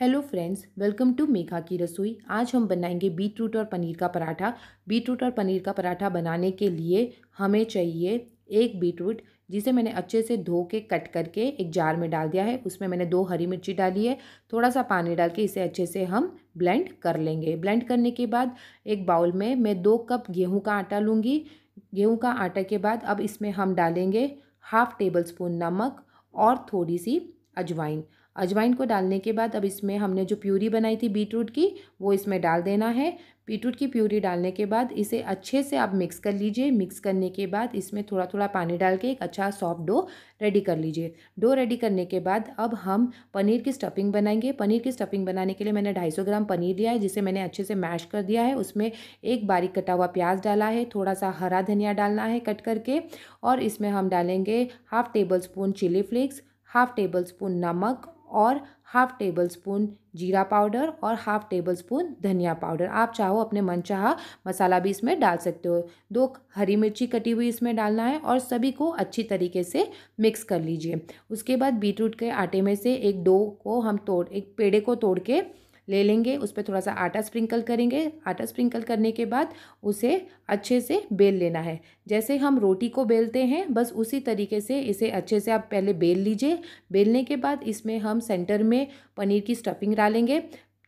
hello friends welcome to Megha की रसोई आज हम बनाएंगे बीट रूट और पनीर का पराठा बीट रूट और पनीर का पराठा बनाने के लिए हमें चाहिए एक बीट रूट जिसे मैंने अच्छे से धो के कट करके एक जार में डाल दिया है उसमें मैंने दो हरी मिर्ची डाली है थोड़ा सा पानी डाल के इसे अच्छे से हम ब्लेंड कर लेंगे ब्लेंड करने के बाद एक बाउल में मैं दो कप गेहूँ का आटा लूँगी गेहूँ का आटा के बाद अब इसमें हम डालेंगे हाफ़ टेबल स्पून नमक और थोड़ी सी अजवाइन अजवाइन को डालने के बाद अब इसमें हमने जो प्यूरी बनाई थी बीटरूट की वो इसमें डाल देना है बीटरूट की प्यूरी डालने के बाद इसे अच्छे से आप मिक्स कर लीजिए मिक्स करने के बाद इसमें थोड़ा थोड़ा पानी डाल के एक अच्छा सॉफ्ट डो रेडी कर लीजिए डो रेडी करने के बाद अब हम पनीर की स्टफिंग बनाएंगे पनीर की स्टफिंग बनाने के लिए मैंने ढाई ग्राम पनीर लिया है जिसे मैंने अच्छे से मैश कर दिया है उसमें एक बारीक कटा हुआ प्याज डाला है थोड़ा सा हरा धनिया डालना है कट करके और इसमें हम डालेंगे half tablespoon chilli flakes half tablespoon नमक और हाफ़ टेबल स्पून जीरा पाउडर और हाफ़ टेबल स्पून धनिया पाउडर आप चाहो अपने मन चाह मसाला भी इसमें डाल सकते हो दो हरी मिर्ची कटी हुई इसमें डालना है और सभी को अच्छी तरीके से मिक्स कर लीजिए उसके बाद बीटरूट के आटे में से एक डो को हम तोड़ एक पेड़े को तोड़ के ले लेंगे उस पर थोड़ा सा आटा स्प्रिंकल करेंगे आटा स्प्रिंकल करने के बाद उसे अच्छे से बेल लेना है जैसे हम रोटी को बेलते हैं बस उसी तरीके से इसे अच्छे से आप पहले बेल लीजिए बेलने के बाद इसमें हम सेंटर में पनीर की स्टफिंग डालेंगे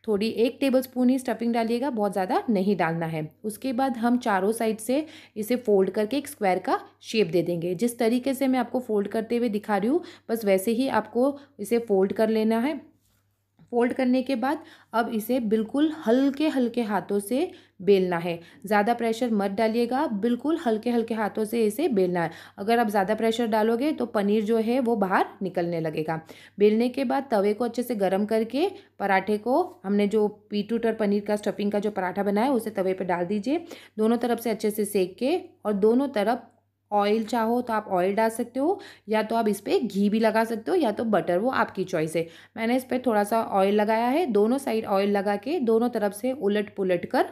थोड़ी एक टेबल स्पून ही स्टफिंग डालिएगा बहुत ज़्यादा नहीं डालना है उसके बाद हम चारों साइड से इसे फोल्ड करके एक स्क्वायर का शेप दे देंगे जिस तरीके से मैं आपको फोल्ड करते हुए दिखा रही हूँ बस वैसे ही आपको इसे फोल्ड कर लेना है फोल्ड करने के बाद अब इसे बिल्कुल हल्के हल्के हाथों से बेलना है ज़्यादा प्रेशर मत डालिएगा बिल्कुल हल्के हल्के हाथों से इसे बेलना है अगर आप ज़्यादा प्रेशर डालोगे तो पनीर जो है वो बाहर निकलने लगेगा बेलने के बाद तवे को अच्छे से गर्म करके पराठे को हमने जो पीटूट और पनीर का स्टफिंग का जो पराठा बनाया उसे तवे पर डाल दीजिए दोनों तरफ से अच्छे से सेक के और दोनों तरफ ऑयल चाहो तो आप ऑयल डाल सकते हो या तो आप इस पर घी भी लगा सकते हो या तो बटर वो आपकी चॉइस है मैंने इस पर थोड़ा सा ऑयल लगाया है दोनों साइड ऑयल लगा के दोनों तरफ से उलट पुलट कर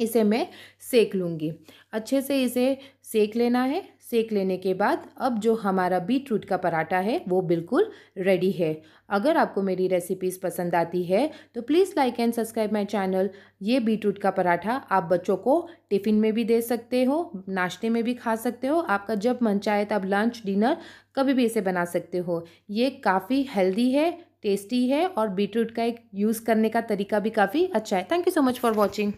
इसे मैं सेक लूँगी अच्छे से इसे सेक लेना है सेक लेने के बाद अब जो हमारा बीट रूट का पराठा है वो बिल्कुल रेडी है अगर आपको मेरी रेसिपीज़ पसंद आती है तो please like and subscribe my channel ये बीट रूट का पराठा आप बच्चों को टिफ़िन में भी दे सकते हो नाश्ते में भी खा सकते हो आपका जब मन चाहे तब लंच डिनर कभी भी इसे बना सकते हो ये काफ़ी हेल्दी है टेस्टी है और बीट रूट का एक यूज़ करने का तरीका भी काफ़ी अच्छा है thank you so much for watching